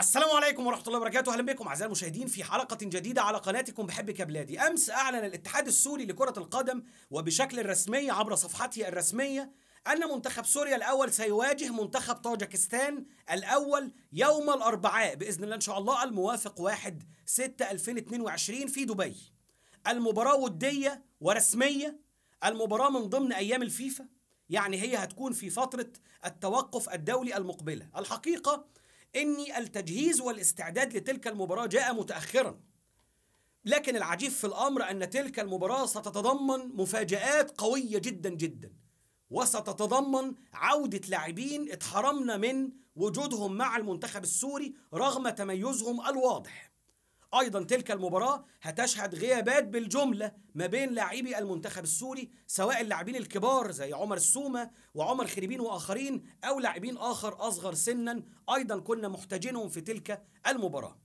السلام عليكم ورحمه الله وبركاته اهلا بكم اعزائي المشاهدين في حلقه جديده على قناتكم بحبك يا بلادي امس اعلن الاتحاد السوري لكره القدم وبشكل رسمي عبر صفحته الرسميه ان منتخب سوريا الاول سيواجه منتخب طاجكستان الاول يوم الاربعاء باذن الله ان شاء الله الموافق 1 6 2022 في دبي المباراه وديه ورسميه المباراه من ضمن ايام الفيفا يعني هي هتكون في فتره التوقف الدولي المقبله الحقيقه ان التجهيز والاستعداد لتلك المباراة جاء متأخرا لكن العجيب في الأمر أن تلك المباراة ستتضمن مفاجآت قوية جدا جدا وستتضمن عودة لاعبين اتحرمنا من وجودهم مع المنتخب السوري رغم تميزهم الواضح أيضا تلك المباراة هتشهد غيابات بالجملة ما بين لاعبي المنتخب السوري سواء اللاعبين الكبار زي عمر السومة وعمر خريبين وآخرين أو لاعبين آخر أصغر سنا أيضا كنا محتاجينهم في تلك المباراة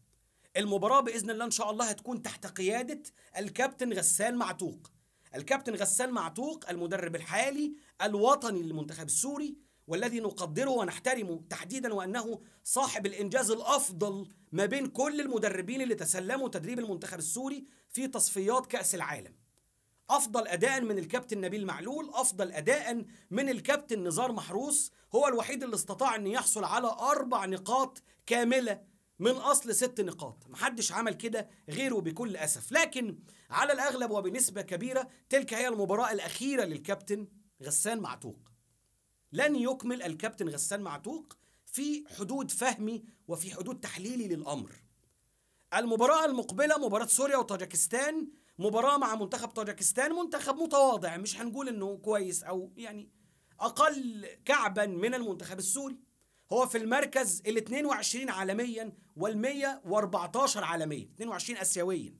المباراة بإذن الله إن شاء الله هتكون تحت قيادة الكابتن غسان معتوق الكابتن غسان معتوق المدرب الحالي الوطني للمنتخب السوري والذي نقدره ونحترمه تحديدا وانه صاحب الانجاز الافضل ما بين كل المدربين اللي تسلموا تدريب المنتخب السوري في تصفيات كاس العالم. افضل اداء من الكابتن نبيل معلول، افضل اداء من الكابتن نزار محروس، هو الوحيد اللي استطاع ان يحصل على اربع نقاط كامله من اصل ست نقاط محدش عمل كده غيره بكل اسف لكن على الاغلب وبنسبه كبيره تلك هي المباراه الاخيره للكابتن غسان معتوق لن يكمل الكابتن غسان معتوق في حدود فهمي وفي حدود تحليلي للأمر المباراة المقبلة مباراة سوريا وطاجكستان مباراة مع منتخب طاجكستان منتخب متواضع مش هنقول انه كويس او يعني اقل كعبا من المنتخب السوري هو في المركز ال 22 عالميا وال 114 عالميا 22 اسيويا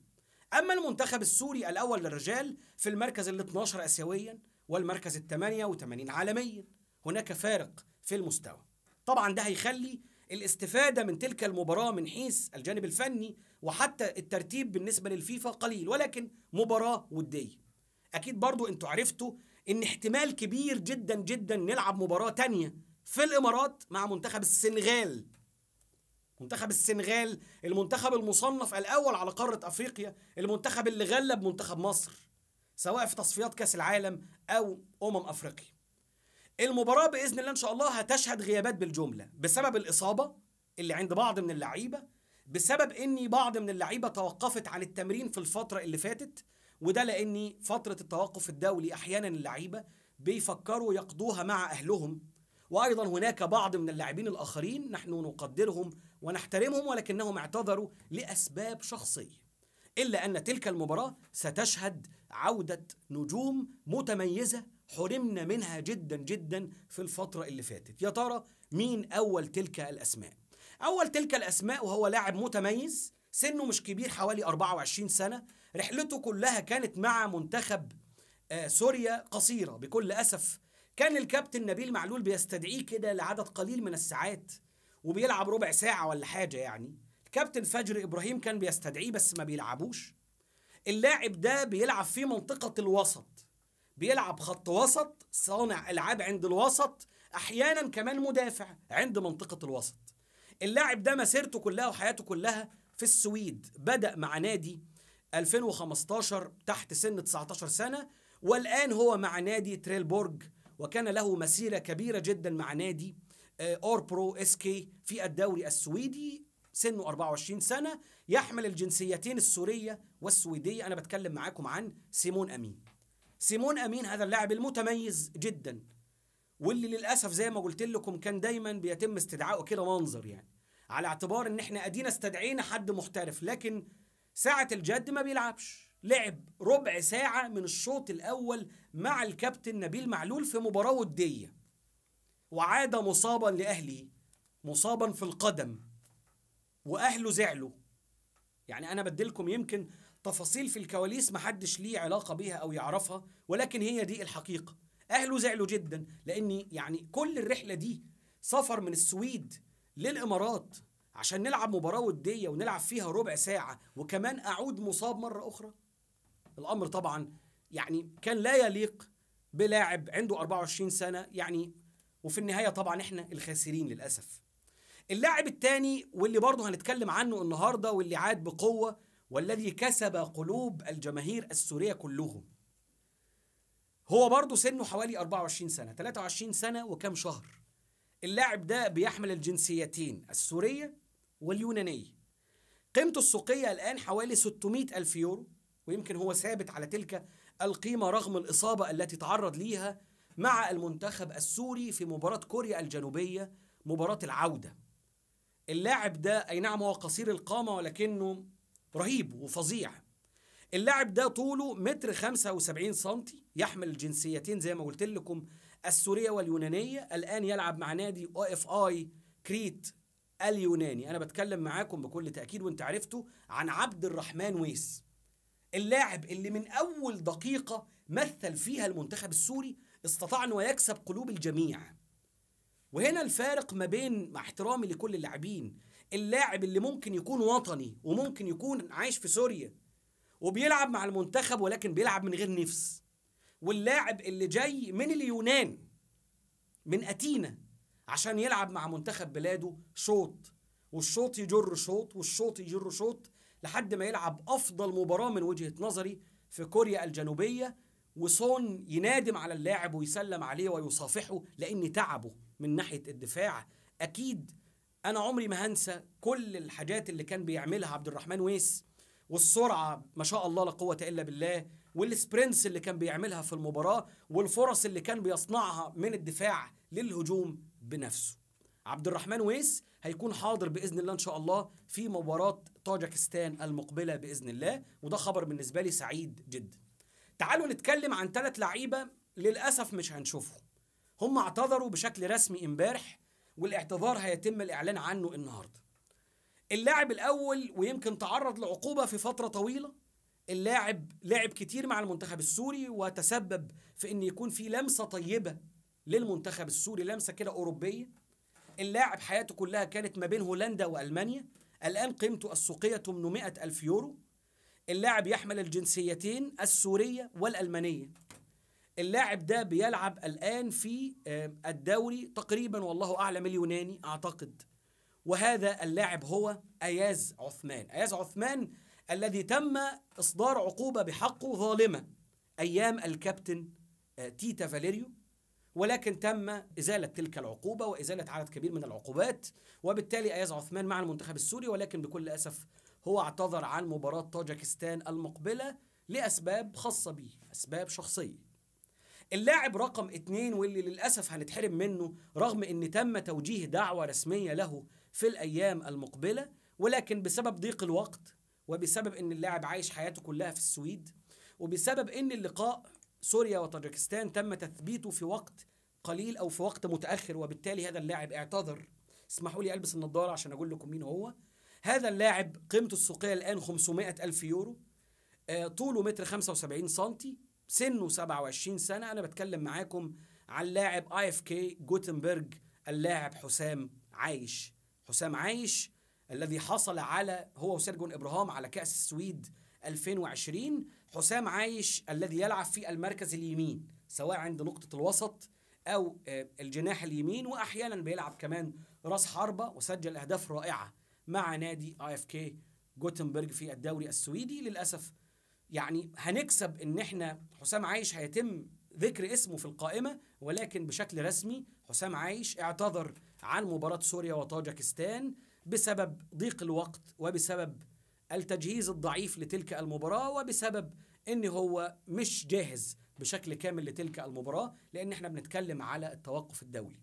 اما المنتخب السوري الاول للرجال في المركز ال 12 اسيويا والمركز ال 88 عالميا هناك فارق في المستوى طبعا ده هيخلي الاستفاده من تلك المباراه من حيث الجانب الفني وحتى الترتيب بالنسبه للفيفا قليل ولكن مباراه وديه اكيد برضو انتوا عرفتوا ان احتمال كبير جدا جدا نلعب مباراه تانية في الامارات مع منتخب السنغال منتخب السنغال المنتخب المصنف الاول على قاره افريقيا المنتخب اللي غلب منتخب مصر سواء في تصفيات كاس العالم او امم افريقيا المباراه باذن الله ان شاء الله هتشهد غيابات بالجمله بسبب الاصابه اللي عند بعض من اللعيبه بسبب اني بعض من اللعيبه توقفت عن التمرين في الفتره اللي فاتت وده لاني فتره التوقف الدولي احيانا اللعيبه بيفكروا يقضوها مع اهلهم وايضا هناك بعض من اللاعبين الاخرين نحن نقدرهم ونحترمهم ولكنهم اعتذروا لاسباب شخصيه الا ان تلك المباراه ستشهد عوده نجوم متميزه حرمنا منها جدا جدا في الفترة اللي فاتت يا ترى مين أول تلك الأسماء أول تلك الأسماء وهو لاعب متميز سنه مش كبير حوالي 24 سنة رحلته كلها كانت مع منتخب آه، سوريا قصيرة بكل أسف كان الكابتن نبيل معلول بيستدعيه كده لعدد قليل من الساعات وبيلعب ربع ساعة ولا حاجة يعني الكابتن فجر إبراهيم كان بيستدعيه بس ما بيلعبوش اللاعب ده بيلعب في منطقة الوسط بيلعب خط وسط صانع العاب عند الوسط احيانا كمان مدافع عند منطقه الوسط اللاعب ده مسيرته كلها وحياته كلها في السويد بدا مع نادي 2015 تحت سن 19 سنه والان هو مع نادي تريلبورج وكان له مسيره كبيره جدا مع نادي آه، اور برو اس كي في الدوري السويدي سنه 24 سنه يحمل الجنسيتين السوريه والسويديه انا بتكلم معاكم عن سيمون امين سيمون امين هذا اللاعب المتميز جدا واللي للاسف زي ما قلت لكم كان دايما بيتم استدعائه كده منظر يعني على اعتبار ان احنا ادينا استدعينا حد محترف لكن ساعه الجد ما بيلعبش لعب ربع ساعه من الشوط الاول مع الكابتن نبيل معلول في مباراه وديه وعاد مصابا لاهلي مصابا في القدم واهله زعلوا يعني انا بدي لكم يمكن تفاصيل في الكواليس محدش ليه علاقه بيها او يعرفها ولكن هي دي الحقيقه اهله زعلوا جدا لان يعني كل الرحله دي سفر من السويد للامارات عشان نلعب مباراه وديه ونلعب فيها ربع ساعه وكمان اعود مصاب مره اخرى الامر طبعا يعني كان لا يليق بلاعب عنده 24 سنه يعني وفي النهايه طبعا احنا الخاسرين للاسف اللاعب الثاني واللي برضه هنتكلم عنه النهارده واللي عاد بقوه والذي كسب قلوب الجماهير السورية كلهم هو برضه سنه حوالي 24 سنة 23 سنة وكم شهر اللاعب ده بيحمل الجنسيتين السورية واليونانية قيمته السوقية الآن حوالي 600 ألف يورو ويمكن هو ثابت على تلك القيمة رغم الإصابة التي تعرض ليها مع المنتخب السوري في مباراة كوريا الجنوبية مباراة العودة اللاعب ده أي نعم هو قصير القامة ولكنه رهيب وفظيع اللاعب ده طوله متر 75 سنتي يحمل الجنسيتين زي ما قلت لكم السورية واليونانية الآن يلعب مع نادي او اف اي كريت اليوناني أنا بتكلم معاكم بكل تأكيد وانت عرفتوا عن عبد الرحمن ويس اللاعب اللي من أول دقيقة مثل فيها المنتخب السوري استطاع أنه يكسب قلوب الجميع وهنا الفارق ما بين مع احترامي لكل اللاعبين اللاعب اللي ممكن يكون وطني وممكن يكون عايش في سوريا وبيلعب مع المنتخب ولكن بيلعب من غير نفس واللاعب اللي جاي من اليونان من أتينا عشان يلعب مع منتخب بلاده شوط والشوط يجر شوط والشوط يجر شوط لحد ما يلعب أفضل مباراة من وجهة نظري في كوريا الجنوبية وسون ينادم على اللاعب ويسلم عليه ويصافحه لأن تعبه من ناحيه الدفاع اكيد انا عمري ما هنسى كل الحاجات اللي كان بيعملها عبد الرحمن ويس والسرعه ما شاء الله لا قوه الا بالله والسبرنتس اللي كان بيعملها في المباراه والفرص اللي كان بيصنعها من الدفاع للهجوم بنفسه عبد الرحمن ويس هيكون حاضر باذن الله ان شاء الله في مباراه طاجكستان المقبله باذن الله وده خبر بالنسبه لي سعيد جدا تعالوا نتكلم عن ثلاث لعيبه للاسف مش هنشوفهم هم اعتذروا بشكل رسمي امبارح والاعتذار هيتم الاعلان عنه النهارده اللاعب الاول ويمكن تعرض لعقوبه في فتره طويله اللاعب لعب كتير مع المنتخب السوري وتسبب في ان يكون في لمسه طيبه للمنتخب السوري لمسه كده اوروبيه اللاعب حياته كلها كانت ما بين هولندا والمانيا الان قيمته السوقيه 800 الف يورو اللاعب يحمل الجنسيتين السوريه والالمانيه اللاعب ده بيلعب الآن في الدوري تقريبا والله أعلم اليوناني أعتقد وهذا اللاعب هو أياز عثمان أياز عثمان الذي تم إصدار عقوبة بحقه ظالمة أيام الكابتن آه، تيتا فاليريو ولكن تم إزالة تلك العقوبة وإزالة عدد كبير من العقوبات وبالتالي أياز عثمان مع المنتخب السوري ولكن بكل أسف هو اعتذر عن مباراة طاجكستان المقبلة لأسباب خاصة به أسباب شخصية اللاعب رقم اتنين واللي للأسف هنتحرم منه رغم أن تم توجيه دعوة رسمية له في الأيام المقبلة ولكن بسبب ضيق الوقت وبسبب أن اللاعب عايش حياته كلها في السويد وبسبب أن اللقاء سوريا وطاجكستان تم تثبيته في وقت قليل أو في وقت متأخر وبالتالي هذا اللاعب اعتذر اسمحوا لي ألبس النضارة عشان أقول لكم مين هو هذا اللاعب قيمته السوقية الآن 500 ألف يورو آه، طوله متر 75 سنتي سنه 27 سنه انا بتكلم معاكم عن لاعب اي اف كي جوتنبرج اللاعب حسام عايش حسام عايش الذي حصل على هو وسيرجون ابراهام على كاس السويد 2020 حسام عايش الذي يلعب في المركز اليمين سواء عند نقطه الوسط او آه، الجناح اليمين واحيانا بيلعب كمان راس حربه وسجل اهداف رائعه مع نادي اي اف كي جوتنبرج في الدوري السويدي للاسف يعني هنكسب ان احنا حسام عايش هيتم ذكر اسمه في القائمه ولكن بشكل رسمي حسام عايش اعتذر عن مباراه سوريا وطاجكستان بسبب ضيق الوقت وبسبب التجهيز الضعيف لتلك المباراه وبسبب ان هو مش جاهز بشكل كامل لتلك المباراه لان احنا بنتكلم على التوقف الدولي.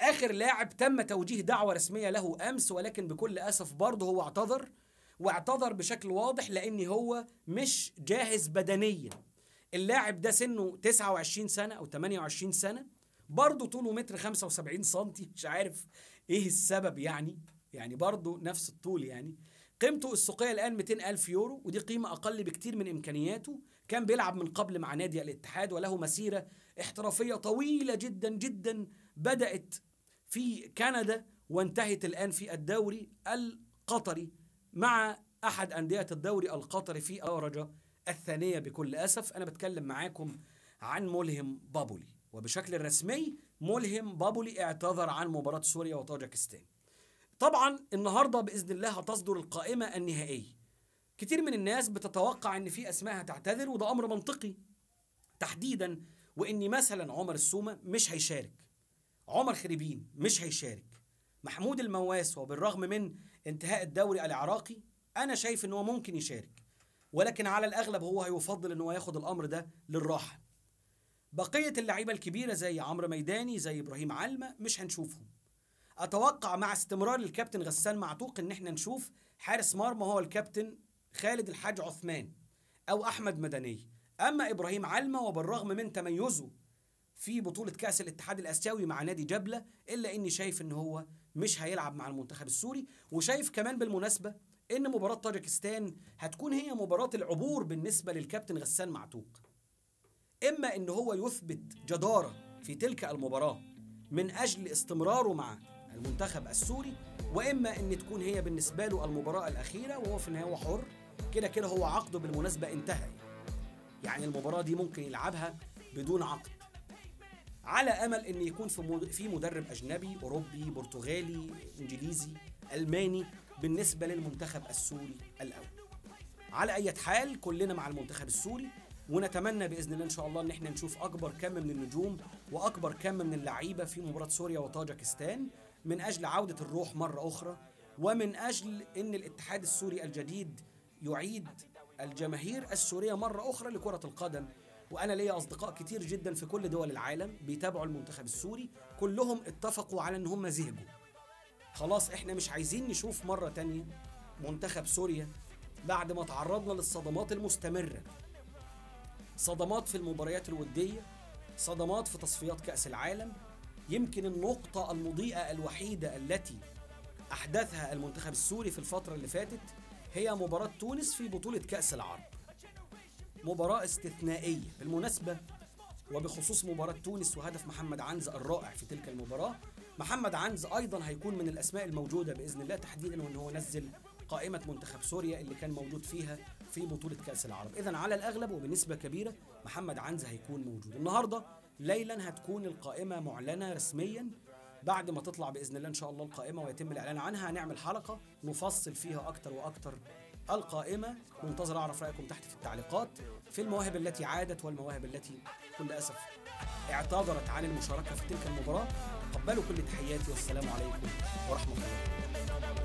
اخر لاعب تم توجيه دعوه رسميه له امس ولكن بكل اسف برضه هو اعتذر واعتذر بشكل واضح لان هو مش جاهز بدنيا اللاعب ده سنه 29 سنه او 28 سنه برضه طوله متر 75 سم مش عارف ايه السبب يعني يعني برضه نفس الطول يعني قيمته السوقيه الان 200000 يورو ودي قيمه اقل بكتير من امكانياته كان بيلعب من قبل مع نادي الاتحاد وله مسيره احترافيه طويله جدا جدا بدات في كندا وانتهت الان في الدوري القطري مع أحد أندية الدوري القطري في الدرجة الثانية بكل أسف أنا بتكلم معاكم عن ملهم بابولي وبشكل رسمي ملهم بابولي اعتذر عن مباراة سوريا وطاجكستان طبعا النهاردة بإذن الله هتصدر القائمة النهائية كتير من الناس بتتوقع ان في اسماء هتعتذر وده امر منطقي تحديدا واني مثلا عمر السومه مش هيشارك عمر خريبين مش هيشارك محمود المواس وبالرغم من انتهاء الدوري العراقي انا شايف ان هو ممكن يشارك ولكن على الاغلب هو هيفضل ان هو ياخد الامر ده للراحه بقيه اللعيبه الكبيره زي عمرو ميداني زي ابراهيم علمه مش هنشوفهم اتوقع مع استمرار الكابتن غسان معتوق ان احنا نشوف حارس مرمى هو الكابتن خالد الحاج عثمان او احمد مدني اما ابراهيم علمه وبالرغم من تميزه في بطولة كأس الاتحاد الآسيوي مع نادي جبلة إلا إني شايف إن هو مش هيلعب مع المنتخب السوري وشايف كمان بالمناسبة إن مباراة طاجكستان هتكون هي مباراة العبور بالنسبة للكابتن غسان معتوق إما إن هو يثبت جدارة في تلك المباراة من أجل استمراره مع المنتخب السوري وإما إن تكون هي بالنسبة له المباراة الأخيرة وهو في النهاية هو حر كده كده هو عقده بالمناسبة انتهى يعني المباراة دي ممكن يلعبها بدون عقد على امل ان يكون في مدرب اجنبي اوروبي برتغالي انجليزي الماني بالنسبه للمنتخب السوري الاول على اي حال كلنا مع المنتخب السوري ونتمنى باذن الله ان شاء الله ان احنا نشوف اكبر كم من النجوم واكبر كم من اللعيبه في مباراه سوريا وطاجكستان من اجل عوده الروح مره اخرى ومن اجل ان الاتحاد السوري الجديد يعيد الجماهير السوريه مره اخرى لكره القدم وانا ليا اصدقاء كتير جدا في كل دول العالم بيتابعوا المنتخب السوري كلهم اتفقوا على ان هم زهجوا خلاص احنا مش عايزين نشوف مرة تانية منتخب سوريا بعد ما تعرضنا للصدمات المستمرة صدمات في المباريات الودية صدمات في تصفيات كأس العالم يمكن النقطة المضيئة الوحيدة التي أحدثها المنتخب السوري في الفترة اللي فاتت هي مباراة تونس في بطولة كأس العرب مباراة استثنائية بالمناسبة وبخصوص مباراة تونس وهدف محمد عنز الرائع في تلك المباراة محمد عنز أيضا هيكون من الأسماء الموجودة بإذن الله تحديدا وأن هو نزل قائمة منتخب سوريا اللي كان موجود فيها في بطولة كأس العرب إذا على الأغلب وبنسبة كبيرة محمد عنز هيكون موجود النهاردة ليلا هتكون القائمة معلنة رسميا بعد ما تطلع باذن الله ان شاء الله القائمه ويتم الاعلان عنها هنعمل حلقه نفصل فيها اكتر واكتر القائمة منتظر أعرف رأيكم تحت في التعليقات في المواهب التي عادت والمواهب التي كل أسف اعتذرت عن المشاركة في تلك المباراة تقبلوا كل تحياتي والسلام عليكم ورحمة الله